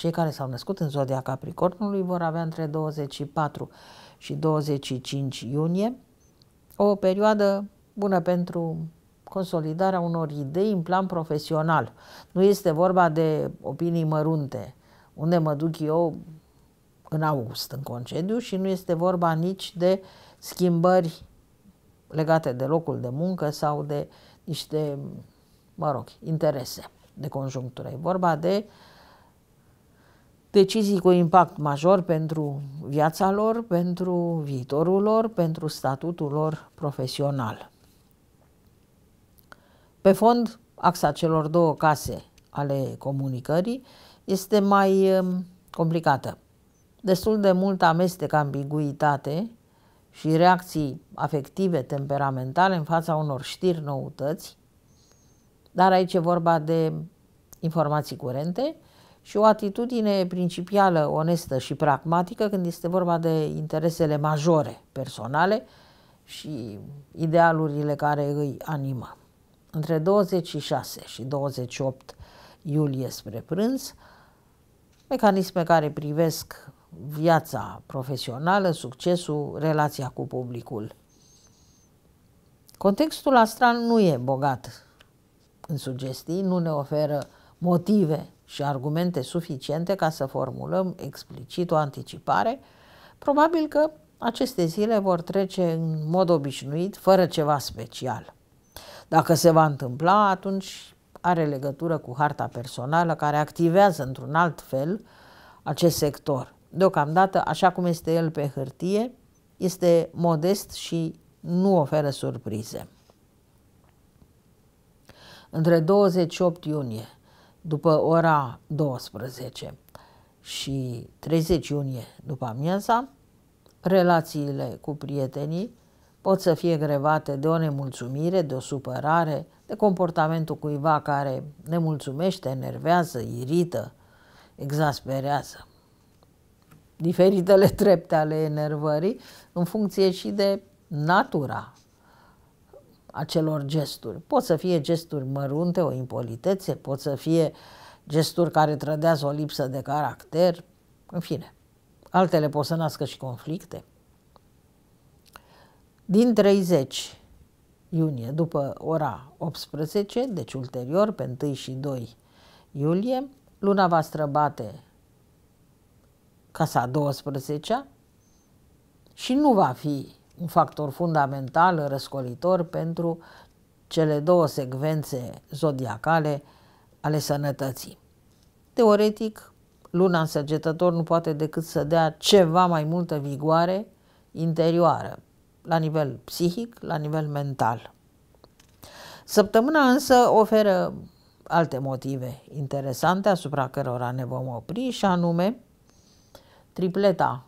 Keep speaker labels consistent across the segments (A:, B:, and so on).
A: Cei care s-au născut în zodia Capricornului vor avea între 24 și 25 iunie o perioadă bună pentru consolidarea unor idei în plan profesional. Nu este vorba de opinii mărunte, unde mă duc eu în august în concediu și nu este vorba nici de schimbări legate de locul de muncă sau de niște, mă rog, interese de conjunctură. E vorba de uh, decizii cu impact major pentru viața lor, pentru viitorul lor, pentru statutul lor profesional. Pe fond, axa celor două case ale comunicării este mai um, complicată. Destul de mult amestec ambiguitate și reacții afective, temperamentale în fața unor știri noutăți, dar aici e vorba de informații curente, și o atitudine principială, onestă și pragmatică când este vorba de interesele majore personale și idealurile care îi animă. Între 26 și 28 iulie spre prânz, mecanisme care privesc viața profesională, succesul, relația cu publicul. Contextul astral nu e bogat în sugestii, nu ne oferă motive și argumente suficiente ca să formulăm explicit o anticipare, probabil că aceste zile vor trece în mod obișnuit, fără ceva special. Dacă se va întâmpla, atunci are legătură cu harta personală care activează într-un alt fel acest sector. Deocamdată, așa cum este el pe hârtie, este modest și nu oferă surprize. Între 28 iunie după ora 12 și 30 iunie după amiaza, relațiile cu prietenii pot să fie grevate de o nemulțumire, de o supărare, de comportamentul cuiva care ne mulțumește, enervează, irită, exasperează. Diferitele trepte ale enervării în funcție și de natura acelor gesturi. Pot să fie gesturi mărunte, o impolitețe, pot să fie gesturi care trădează o lipsă de caracter, în fine. Altele pot să nască și conflicte. Din 30 iunie, după ora 18, deci ulterior, pe 1 și 2 iulie, luna va străbate casa 12 -a și nu va fi un factor fundamental, răscolitor pentru cele două secvențe zodiacale ale sănătății. Teoretic, luna săgetător nu poate decât să dea ceva mai multă vigoare interioară, la nivel psihic, la nivel mental. Săptămâna însă oferă alte motive interesante asupra cărora ne vom opri și anume tripleta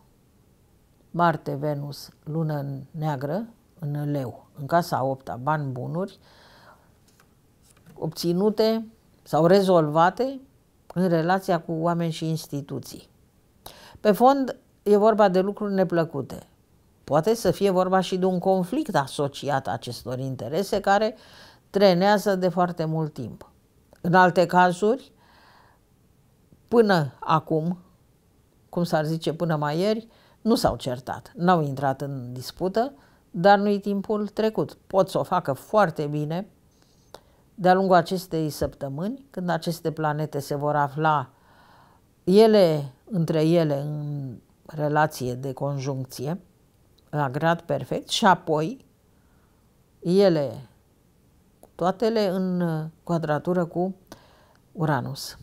A: Marte, Venus, lună neagră, în leu, în casa 8 -a, bani bunuri, obținute sau rezolvate în relația cu oameni și instituții. Pe fond, e vorba de lucruri neplăcute. Poate să fie vorba și de un conflict asociat acestor interese care trenează de foarte mult timp. În alte cazuri, până acum, cum s-ar zice până mai ieri, nu s-au certat, n-au intrat în dispută, dar nu-i timpul trecut. Pot să o facă foarte bine de-a lungul acestei săptămâni, când aceste planete se vor afla ele între ele în relație de conjuncție, la grad perfect, și apoi ele, toatele în quadratură cu Uranus.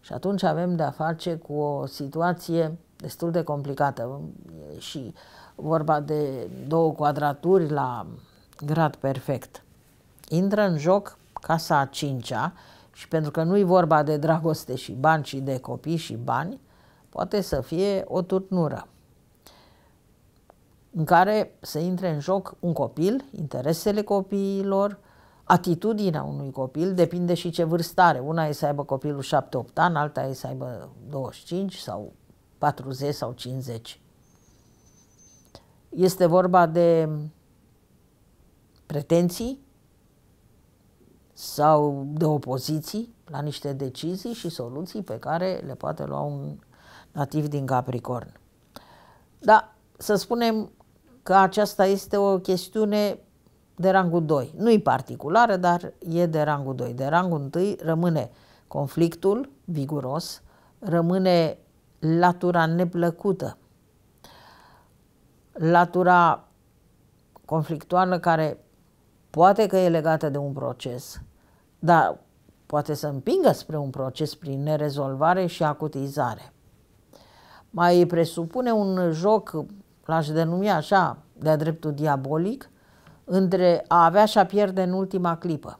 A: Și atunci avem de-a face cu o situație destul de complicată e și vorba de două quadraturi la grad perfect. Intră în joc casa a cincea și pentru că nu-i vorba de dragoste și bani, ci de copii și bani, poate să fie o turnură în care să intre în joc un copil, interesele copiilor, atitudinea unui copil, depinde și ce vârstă are. Una e să aibă copilul 7-8 ani, alta e să aibă 25 sau 40 sau 50. Este vorba de pretenții sau de opoziții la niște decizii și soluții pe care le poate lua un nativ din Capricorn. Dar să spunem că aceasta este o chestiune de rangul 2. Nu-i particulară, dar e de rangul 2. De rangul 1 rămâne conflictul viguros, rămâne latura neplăcută, latura conflictuală care poate că e legată de un proces, dar poate să împingă spre un proces prin nerezolvare și acutizare. Mai presupune un joc, l-aș denumi așa, de-a dreptul diabolic, între a avea și a pierde în ultima clipă,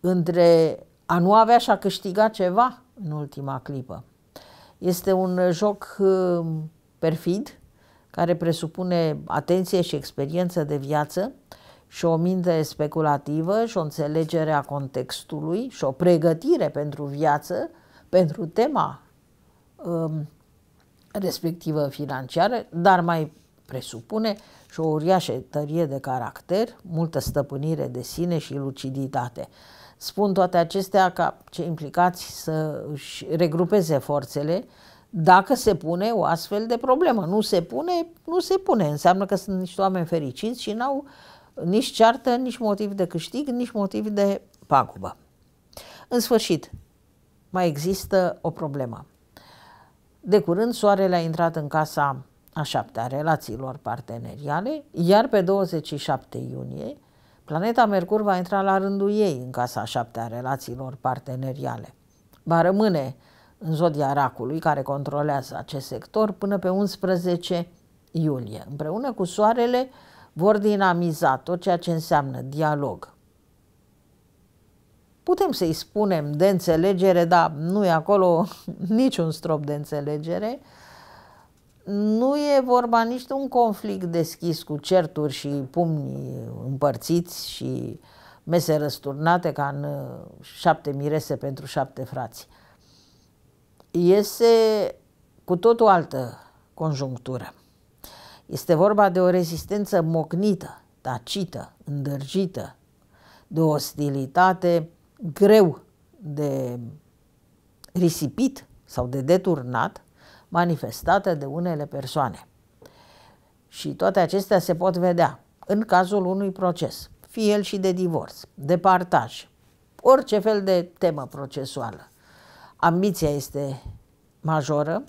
A: între a nu avea și a câștiga ceva în ultima clipă, este un uh, joc uh, perfid care presupune atenție și experiență de viață și o minte speculativă și o înțelegere a contextului și o pregătire pentru viață, pentru tema um, respectivă financiară, dar mai presupune și o uriașă tărie de caracter, multă stăpânire de sine și luciditate. Spun toate acestea ca cei implicați să își regrupeze forțele dacă se pune o astfel de problemă. Nu se pune, nu se pune. Înseamnă că sunt niște oameni fericiți și n-au nici ceartă, nici motiv de câștig, nici motiv de pagubă. În sfârșit, mai există o problemă. De curând, soarele a intrat în casa a șaptea relațiilor parteneriale, iar pe 27 iunie Planeta Mercur va intra la rândul ei în casa șaptea relațiilor parteneriale. Va rămâne în zodia racului, care controlează acest sector, până pe 11 iulie. Împreună cu soarele vor dinamiza tot ceea ce înseamnă dialog. Putem să-i spunem de înțelegere, dar nu e acolo niciun strop de înțelegere, nu e vorba nici de un conflict deschis cu certuri și pumni împărțiți și mese răsturnate ca în uh, șapte mirese pentru șapte frați. Este cu tot o altă conjunctură. Este vorba de o rezistență mocnită, tacită, îndărgită, de o ostilitate greu de risipit sau de deturnat, manifestate de unele persoane. Și toate acestea se pot vedea în cazul unui proces, fie el și de divorț, de partaj, orice fel de temă procesuală. Ambiția este majoră,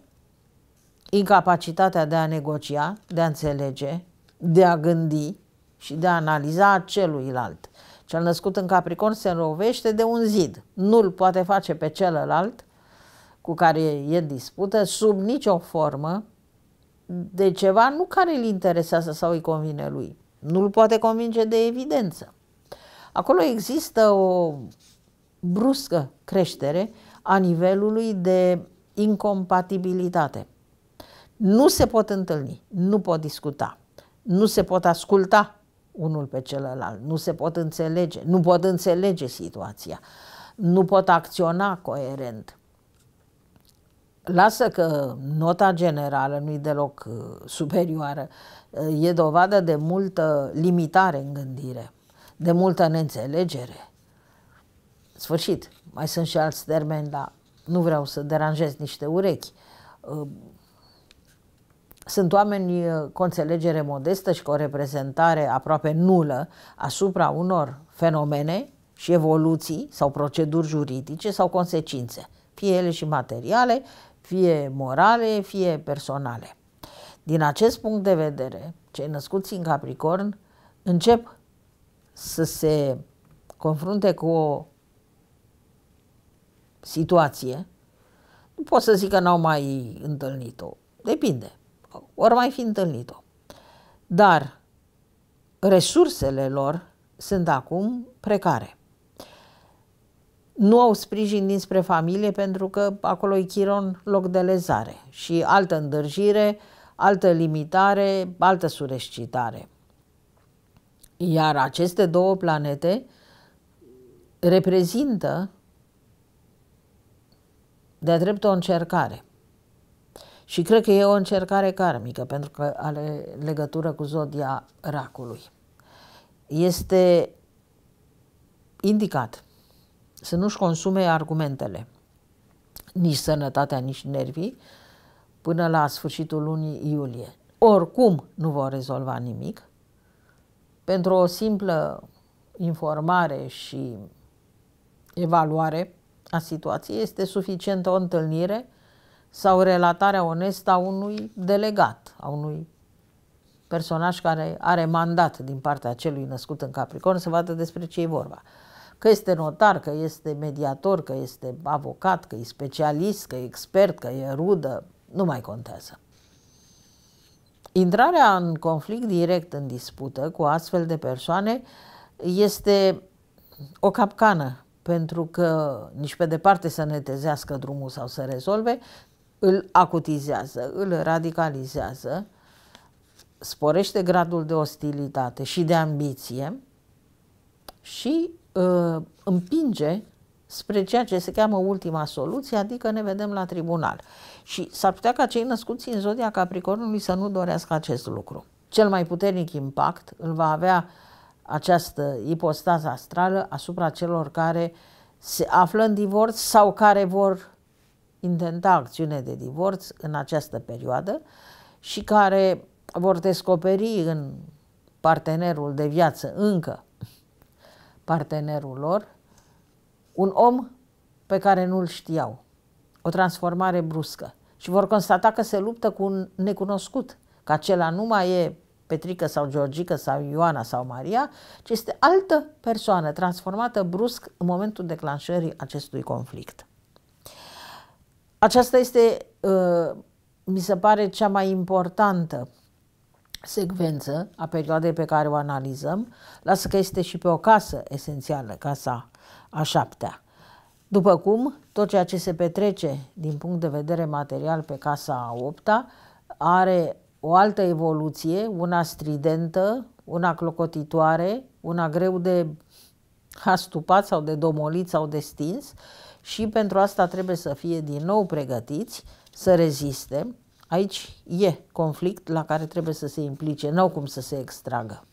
A: incapacitatea de a negocia, de a înțelege, de a gândi și de a analiza celuilalt. Cel născut în Capricorn se rovește de un zid, nu-l poate face pe celălalt cu care e dispută, sub nicio formă, de ceva nu care îl interesează sau îi convine lui. Nu-l poate convinge de evidență. Acolo există o bruscă creștere a nivelului de incompatibilitate. Nu se pot întâlni, nu pot discuta, nu se pot asculta unul pe celălalt, nu se pot înțelege, nu pot înțelege situația, nu pot acționa coerent. Lasă că nota generală nu-i deloc uh, superioară, uh, e dovadă de multă limitare în gândire, de multă neînțelegere. Sfârșit, mai sunt și alți termeni, dar nu vreau să deranjez niște urechi. Uh, sunt oameni cu înțelegere modestă și cu o reprezentare aproape nulă asupra unor fenomene și evoluții sau proceduri juridice sau consecințe, fie ele și materiale, fie morale, fie personale. Din acest punct de vedere, cei născuți în Capricorn încep să se confrunte cu o situație, nu pot să zic că n-au mai întâlnit-o, depinde, ori mai fi întâlnit-o. Dar resursele lor sunt acum precare nu au sprijin dinspre familie pentru că acolo e chiron loc de lezare și altă îndârjire, altă limitare, altă surescitare. Iar aceste două planete reprezintă de drept o încercare. Și cred că e o încercare karmică, pentru că are legătură cu zodia racului. Este indicat să nu-și consume argumentele, nici sănătatea, nici nervii, până la sfârșitul lunii iulie. Oricum nu vor rezolva nimic, pentru o simplă informare și evaluare a situației este suficientă o întâlnire sau relatarea onestă a unui delegat, a unui personaj care are mandat din partea celui născut în Capricorn să vadă despre ce e vorba că este notar, că este mediator, că este avocat, că e specialist, că e expert, că e rudă, nu mai contează. Intrarea în conflict direct, în dispută cu astfel de persoane, este o capcană, pentru că nici pe departe să netezească drumul sau să rezolve, îl acutizează, îl radicalizează, sporește gradul de ostilitate și de ambiție și Uh, împinge spre ceea ce se cheamă ultima soluție, adică ne vedem la tribunal. Și s-ar putea ca cei născuți în zodia Capricornului să nu dorească acest lucru. Cel mai puternic impact îl va avea această ipostază astrală asupra celor care se află în divorț sau care vor intenta acțiune de divorț în această perioadă și care vor descoperi în partenerul de viață încă partenerul lor, un om pe care nu-l știau. O transformare bruscă. Și vor constata că se luptă cu un necunoscut, că acela nu mai e Petrică sau Georgică sau Ioana sau Maria, ci este altă persoană transformată brusc în momentul declanșării acestui conflict. Aceasta este, uh, mi se pare, cea mai importantă secvență a perioadei pe care o analizăm, lasă că este și pe o casă esențială, casa a șaptea. După cum, tot ceea ce se petrece din punct de vedere material pe casa a opta are o altă evoluție, una stridentă, una clocotitoare, una greu de astupat sau de domolit sau de stins și pentru asta trebuie să fie din nou pregătiți, să reziste, Aici e conflict la care trebuie să se implice, n-au cum să se extragă.